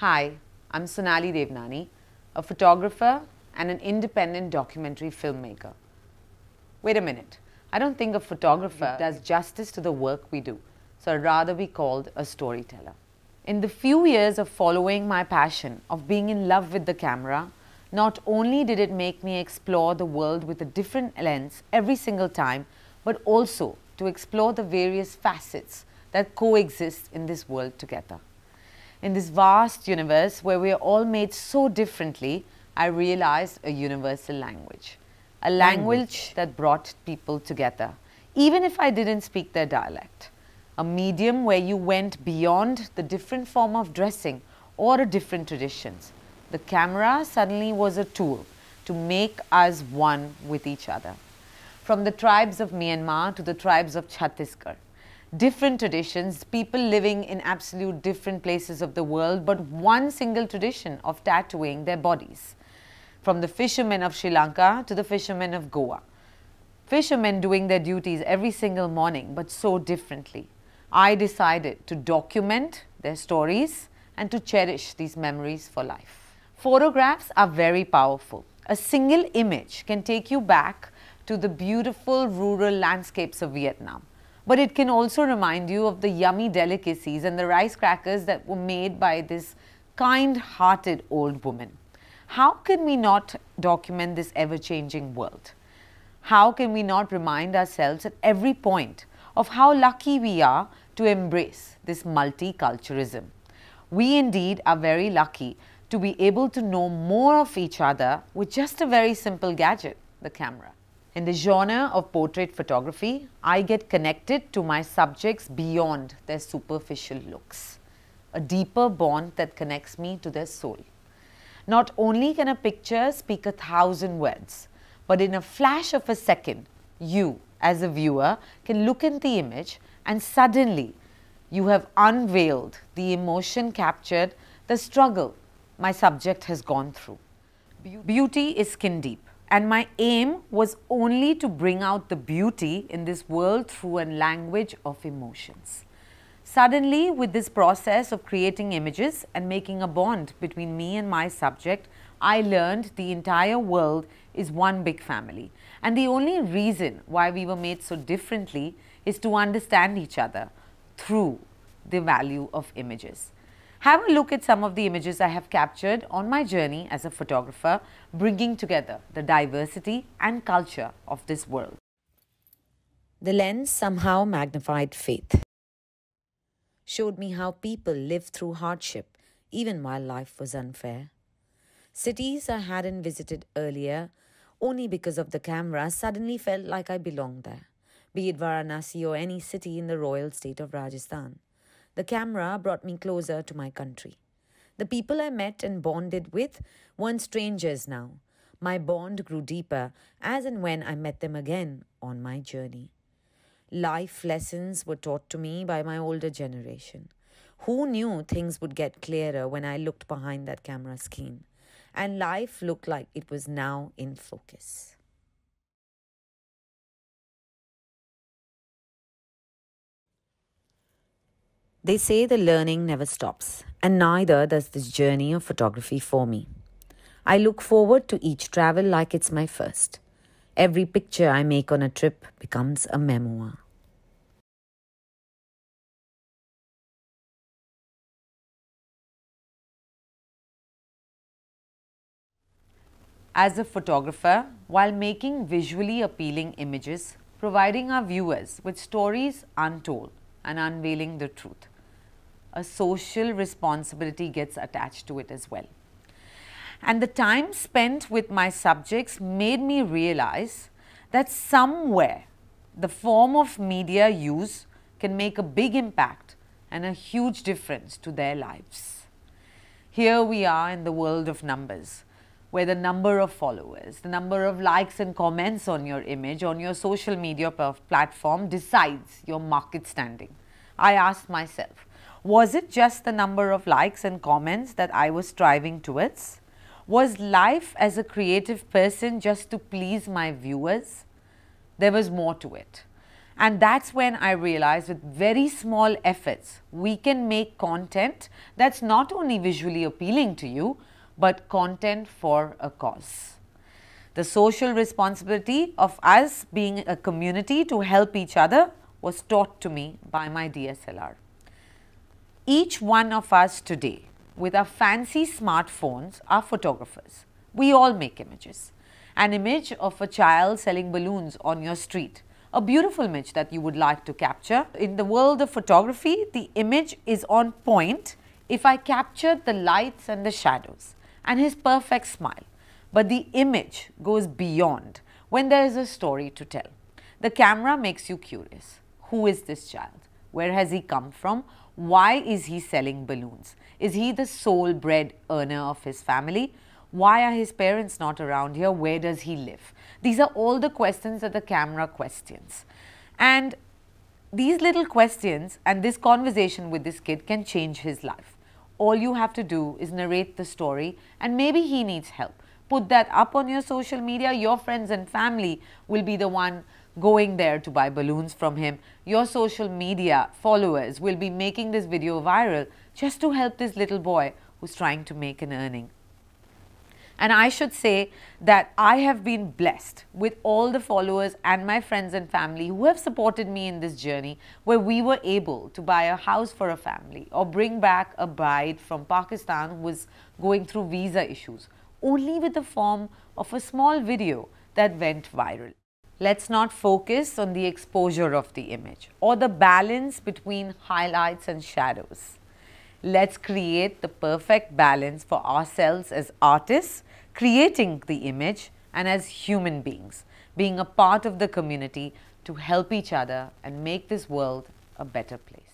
Hi, I'm Sonali Devnani, a photographer and an independent documentary filmmaker. Wait a minute, I don't think a photographer does justice to the work we do, so I'd rather be called a storyteller. In the few years of following my passion of being in love with the camera, not only did it make me explore the world with a different lens every single time, but also to explore the various facets that coexist in this world together in this vast universe where we are all made so differently, I realized a universal language. A language, language that brought people together, even if I didn't speak their dialect. A medium where you went beyond the different form of dressing or different traditions. The camera suddenly was a tool to make us one with each other. From the tribes of Myanmar to the tribes of Chhattisgarh, different traditions, people living in absolute different places of the world, but one single tradition of tattooing their bodies. From the fishermen of Sri Lanka to the fishermen of Goa. Fishermen doing their duties every single morning, but so differently. I decided to document their stories and to cherish these memories for life. Photographs are very powerful. A single image can take you back to the beautiful rural landscapes of Vietnam but it can also remind you of the yummy delicacies and the rice crackers that were made by this kind-hearted old woman. How can we not document this ever-changing world? How can we not remind ourselves at every point of how lucky we are to embrace this multiculturalism? We indeed are very lucky to be able to know more of each other with just a very simple gadget, the camera. In the genre of portrait photography, I get connected to my subjects beyond their superficial looks, a deeper bond that connects me to their soul. Not only can a picture speak a thousand words, but in a flash of a second, you, as a viewer, can look at the image and suddenly you have unveiled the emotion captured, the struggle my subject has gone through. Beauty is skin deep. And my aim was only to bring out the beauty in this world through a language of emotions. Suddenly, with this process of creating images and making a bond between me and my subject, I learned the entire world is one big family. And the only reason why we were made so differently is to understand each other through the value of images. Have a look at some of the images I have captured on my journey as a photographer, bringing together the diversity and culture of this world. The lens somehow magnified faith, showed me how people lived through hardship even while life was unfair. Cities I hadn't visited earlier, only because of the camera, suddenly felt like I belonged there, be it Varanasi or any city in the royal state of Rajasthan. The camera brought me closer to my country. The people I met and bonded with weren't strangers now. My bond grew deeper as and when I met them again on my journey. Life lessons were taught to me by my older generation. Who knew things would get clearer when I looked behind that camera screen? And life looked like it was now in focus. They say the learning never stops, and neither does this journey of photography for me. I look forward to each travel like it's my first. Every picture I make on a trip becomes a memoir. As a photographer, while making visually appealing images, providing our viewers with stories untold and unveiling the truth a social responsibility gets attached to it as well. And the time spent with my subjects made me realize that somewhere the form of media use can make a big impact and a huge difference to their lives. Here we are in the world of numbers, where the number of followers, the number of likes and comments on your image on your social media platform decides your market standing. I asked myself, was it just the number of likes and comments that I was striving towards? Was life as a creative person just to please my viewers? There was more to it. And that's when I realized with very small efforts, we can make content that's not only visually appealing to you, but content for a cause. The social responsibility of us being a community to help each other was taught to me by my DSLR. Each one of us today with our fancy smartphones are photographers. We all make images. An image of a child selling balloons on your street, a beautiful image that you would like to capture. In the world of photography, the image is on point if I captured the lights and the shadows and his perfect smile. But the image goes beyond when there is a story to tell. The camera makes you curious. Who is this child? Where has he come from? Why is he selling balloons? Is he the sole bread earner of his family? Why are his parents not around here? Where does he live? These are all the questions that the camera questions. And these little questions and this conversation with this kid can change his life. All you have to do is narrate the story and maybe he needs help. Put that up on your social media. Your friends and family will be the one going there to buy balloons from him. Your social media followers will be making this video viral just to help this little boy who's trying to make an earning. And I should say that I have been blessed with all the followers and my friends and family who have supported me in this journey where we were able to buy a house for a family or bring back a bride from Pakistan who was going through visa issues only with the form of a small video that went viral let us not focus on the exposure of the image or the balance between highlights and shadows. Let us create the perfect balance for ourselves as artists creating the image and as human beings being a part of the community to help each other and make this world a better place.